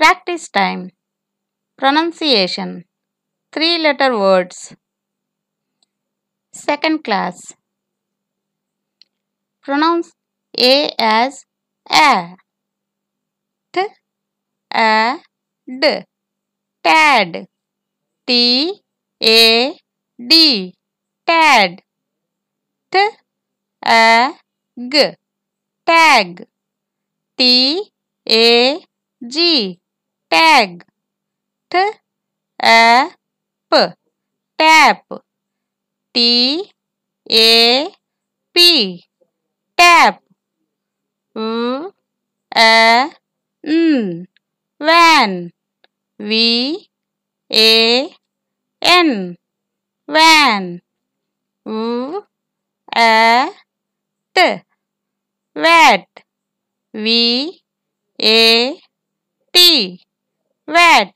Practice time. Pronunciation. Three letter words. Second class. Pronounce A as A. T. A. D. Tad. T. A. D. Tad. T. A. G. Tag. T. A. G tag t a p tap t a p tap v a n van v a n van v a t vat v a t red.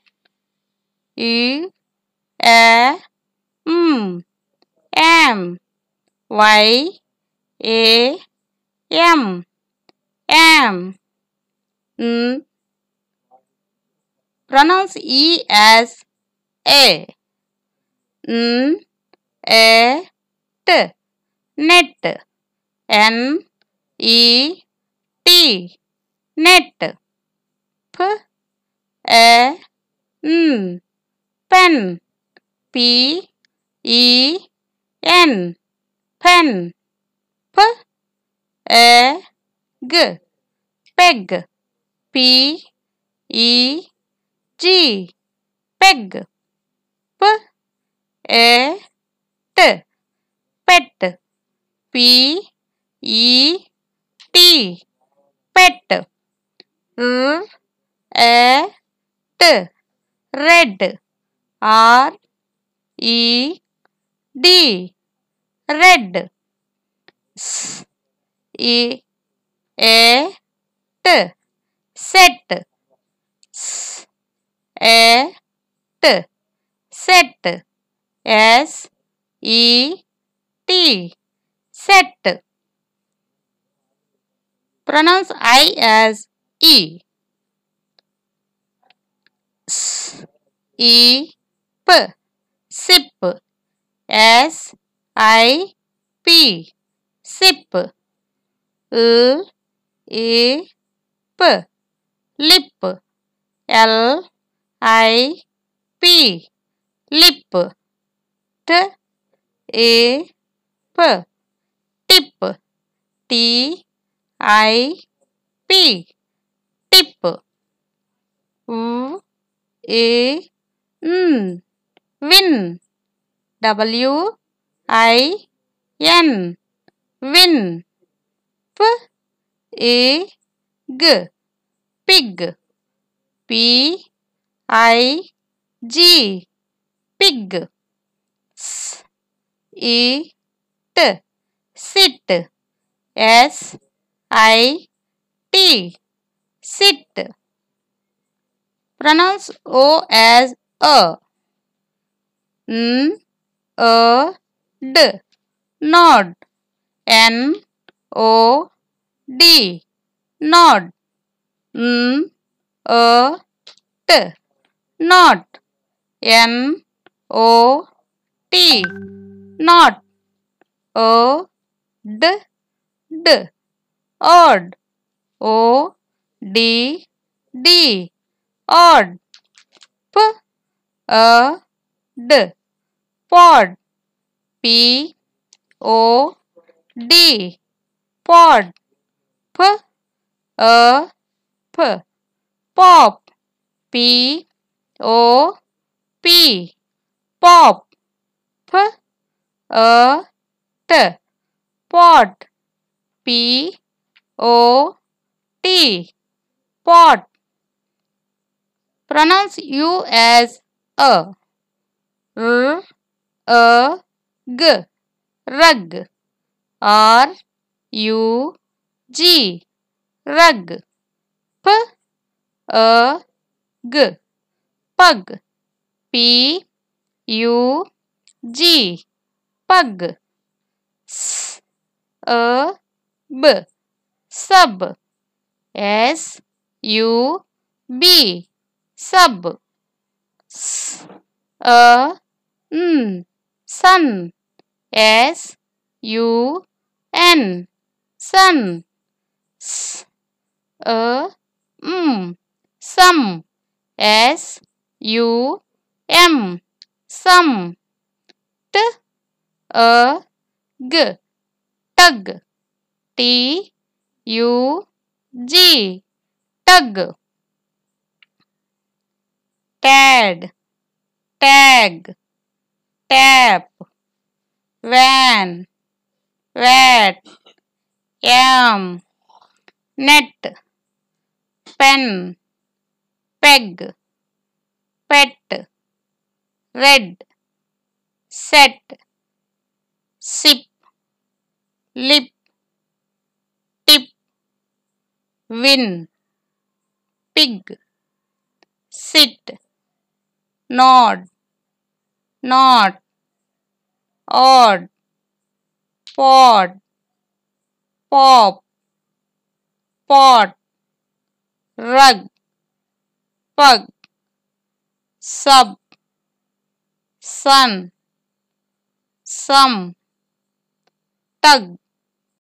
E. A. M. M. Y. A. M. M. N. Pronounce E as A. N. A. T. Net. N. E. T. Net. P a n pen p e n pen p a g peg p e g peg p a t pet p e t pet r a red R E D red स A at set स at set S E T set pronounce i as e E P sip S I P sip L A P lip L I P lip T A P tip T I P tip U A N hmm. win W I N win P A G pig P I G pig S E T sit S I T sit pronounce O as a n a d nod n o d nod n a t nod n o t nod o d d odd o d d odd p a d pod p o d pod p a p pop p o p pop p a t pot p o t pot pronounce u as a r a g rug r u g rug p a g pug p u g pug s a b sub s u b sub S A N sun S U N sun S A M some S U M some T A G tug T U G tug tag, tag, tap, van, vat, yam, net, pen, peg, pet, red, set, sip, lip, tip, win, pig, sit, nod, not, odd, pod, pop, pot, rug, pug, sub, sun, some, tug,